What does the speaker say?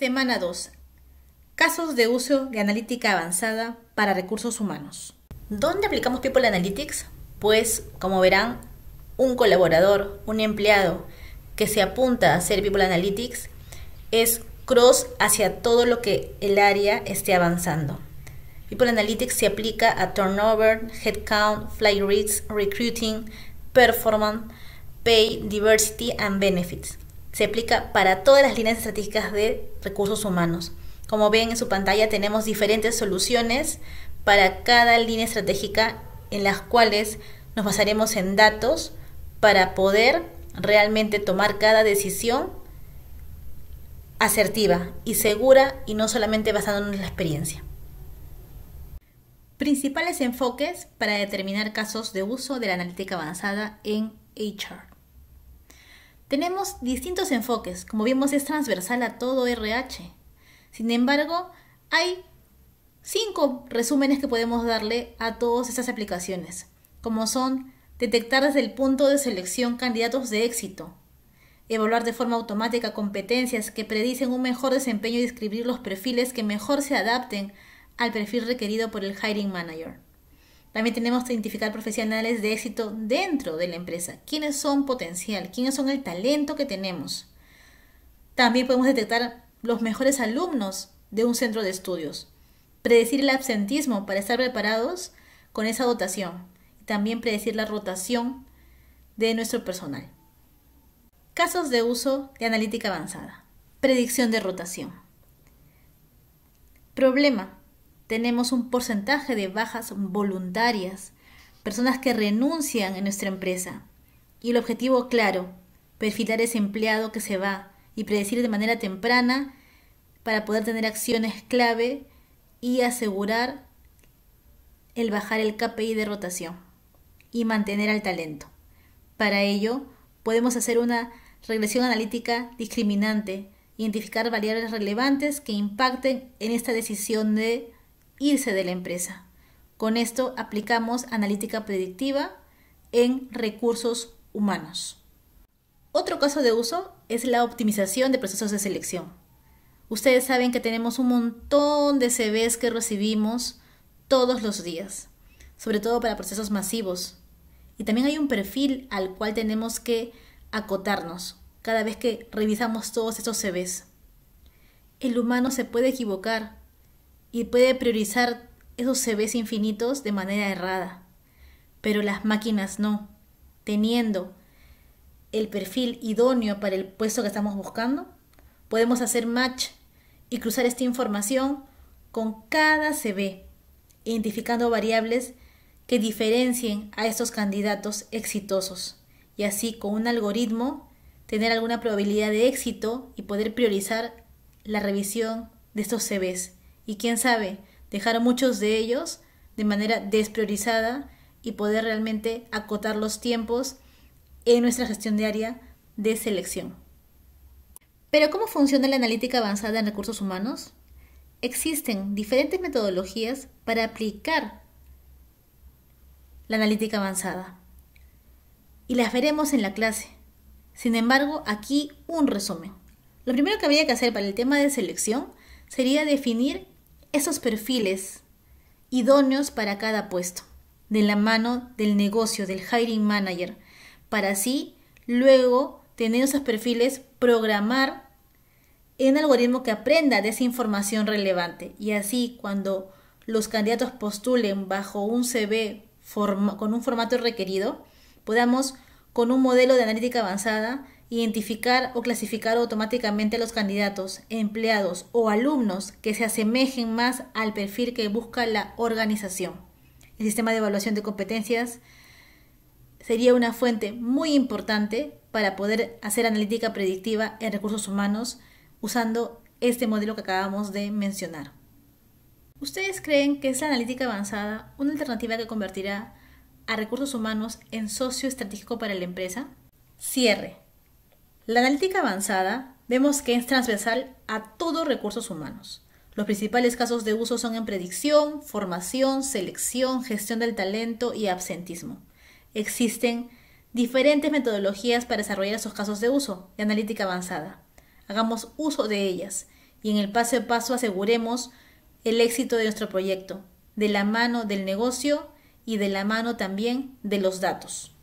Semana 2. Casos de uso de analítica avanzada para recursos humanos. ¿Dónde aplicamos People Analytics? Pues, como verán, un colaborador, un empleado que se apunta a hacer People Analytics es cross hacia todo lo que el área esté avanzando. People Analytics se aplica a turnover, headcount, flight rates, recruiting, performance, pay, diversity and benefits. Se aplica para todas las líneas estratégicas de recursos humanos. Como ven en su pantalla tenemos diferentes soluciones para cada línea estratégica en las cuales nos basaremos en datos para poder realmente tomar cada decisión asertiva y segura y no solamente basándonos en la experiencia. Principales enfoques para determinar casos de uso de la analítica avanzada en HR. Tenemos distintos enfoques, como vimos es transversal a todo RH. Sin embargo, hay cinco resúmenes que podemos darle a todas estas aplicaciones, como son detectar desde el punto de selección candidatos de éxito, evaluar de forma automática competencias que predicen un mejor desempeño y describir los perfiles que mejor se adapten al perfil requerido por el hiring manager. También tenemos que identificar profesionales de éxito dentro de la empresa. ¿Quiénes son potencial? ¿Quiénes son el talento que tenemos? También podemos detectar los mejores alumnos de un centro de estudios. Predecir el absentismo para estar preparados con esa dotación. Y también predecir la rotación de nuestro personal. Casos de uso de analítica avanzada. Predicción de rotación. Problema tenemos un porcentaje de bajas voluntarias, personas que renuncian en nuestra empresa. Y el objetivo claro, perfilar ese empleado que se va y predecir de manera temprana para poder tener acciones clave y asegurar el bajar el KPI de rotación y mantener al talento. Para ello, podemos hacer una regresión analítica discriminante, identificar variables relevantes que impacten en esta decisión de irse de la empresa. Con esto aplicamos analítica predictiva en recursos humanos. Otro caso de uso es la optimización de procesos de selección. Ustedes saben que tenemos un montón de CVs que recibimos todos los días, sobre todo para procesos masivos. Y también hay un perfil al cual tenemos que acotarnos cada vez que revisamos todos estos CVs. El humano se puede equivocar, y puede priorizar esos CVs infinitos de manera errada. Pero las máquinas no. Teniendo el perfil idóneo para el puesto que estamos buscando, podemos hacer match y cruzar esta información con cada CV, identificando variables que diferencien a estos candidatos exitosos y así con un algoritmo tener alguna probabilidad de éxito y poder priorizar la revisión de estos CVs y quién sabe, dejar muchos de ellos de manera despriorizada y poder realmente acotar los tiempos en nuestra gestión diaria de selección. Pero ¿cómo funciona la analítica avanzada en recursos humanos? Existen diferentes metodologías para aplicar la analítica avanzada y las veremos en la clase. Sin embargo, aquí un resumen. Lo primero que había que hacer para el tema de selección sería definir esos perfiles idóneos para cada puesto, de la mano del negocio, del hiring manager, para así luego tener esos perfiles, programar en algoritmo que aprenda de esa información relevante. Y así cuando los candidatos postulen bajo un CV con un formato requerido, podamos con un modelo de analítica avanzada identificar o clasificar automáticamente a los candidatos, empleados o alumnos que se asemejen más al perfil que busca la organización. El sistema de evaluación de competencias sería una fuente muy importante para poder hacer analítica predictiva en recursos humanos usando este modelo que acabamos de mencionar. ¿Ustedes creen que es la analítica avanzada una alternativa que convertirá a recursos humanos en socio estratégico para la empresa? Cierre. La analítica avanzada vemos que es transversal a todos recursos humanos. Los principales casos de uso son en predicción, formación, selección, gestión del talento y absentismo. Existen diferentes metodologías para desarrollar esos casos de uso de analítica avanzada. Hagamos uso de ellas y en el paso a paso aseguremos el éxito de nuestro proyecto, de la mano del negocio y de la mano también de los datos.